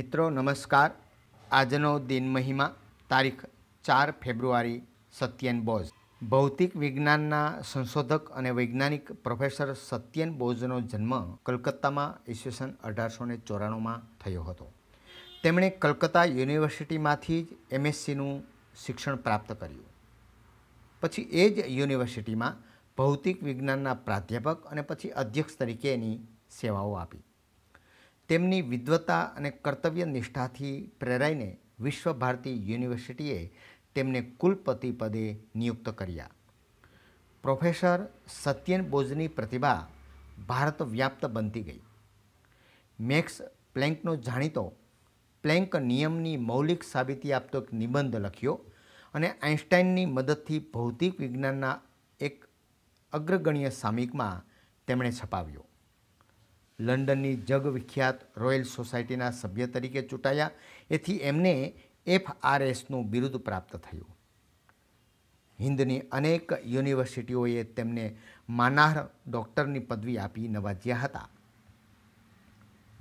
મિત્રો નમસ્કાર આજનો દિન મહિમા તારીખ ચાર ફેબ્રુઆરી સત્યેન બોઝ ભૌતિક વિજ્ઞાનના સંશોધક અને વૈજ્ઞાનિક પ્રોફેસર સત્યન બોઝનો જન્મ કલકત્તામાં ઈસવીસન અઢારસો ને ચોરાણુંમાં થયો હતો તેમણે કલકત્તા યુનિવર્સિટીમાંથી જ એમએસસીનું શિક્ષણ પ્રાપ્ત કર્યું પછી એ જ યુનિવર્સિટીમાં ભૌતિક વિજ્ઞાનના પ્રાધ્યાપક અને પછી અધ્યક્ષ તરીકે એની સેવાઓ આપી તેમની વિદ્વતા અને કર્તવ્ય નિષ્ઠાથી પ્રેરાઈને વિશ્વ ભારતી યુનિવર્સિટીએ તેમને કુલપતિ પદે નિયુક્ત કર્યા પ્રોફેસર સત્યન બોઝની પ્રતિભા ભારત વ્યાપ્ત બનતી ગઈ મેક્સ પ્લેન્કનો જાણીતો પ્લેન્ક નિયમની મૌલિક સાબિતી આપતો એક નિબંધ લખ્યો અને આઇન્સ્ટાઇનની મદદથી ભૌતિક વિજ્ઞાનના એક અગ્રગણ્ય સામિકમાં તેમણે છપાવ્યો લંડનની જગવિખ્યાત રોયલ સોસાયટીના સભ્ય તરીકે ચૂંટાયા એથી એમને એફઆરએસનું બિરુદ પ્રાપ્ત થયું હિન્દની અનેક યુનિવર્સિટીઓએ તેમને માનાર ડૉક્ટરની પદવી આપી નવાજ્યા હતા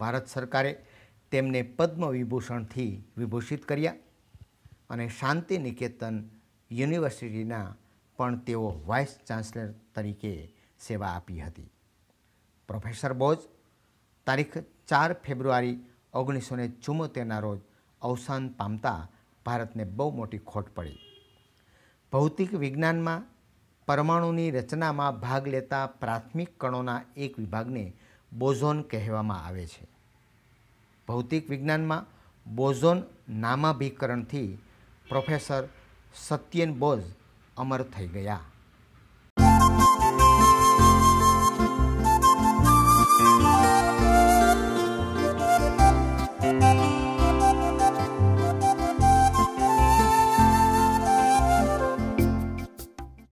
ભારત સરકારે તેમને પદ્મ વિભૂષણથી વિભૂષિત કર્યા અને શાંતિ નિકેતન યુનિવર્સિટીના પણ તેઓ વાઇસ ચાન્સલર તરીકે સેવા આપી હતી પ્રોફેસર બોઝ તારીખ ચાર ફેબ્રુઆરી ઓગણીસો ને ચુમ્મોતેરના રોજ અવસાન પામતા ભારતને બહુ મોટી ખોટ પડી ભૌતિક વિજ્ઞાનમાં પરમાણુની રચનામાં ભાગ લેતા પ્રાથમિક કણોના એક વિભાગને બોઝોન કહેવામાં આવે છે ભૌતિક વિજ્ઞાનમાં બોઝોન નામાભિકરણથી પ્રોફેસર સત્યન બોઝ અમર થઈ ગયા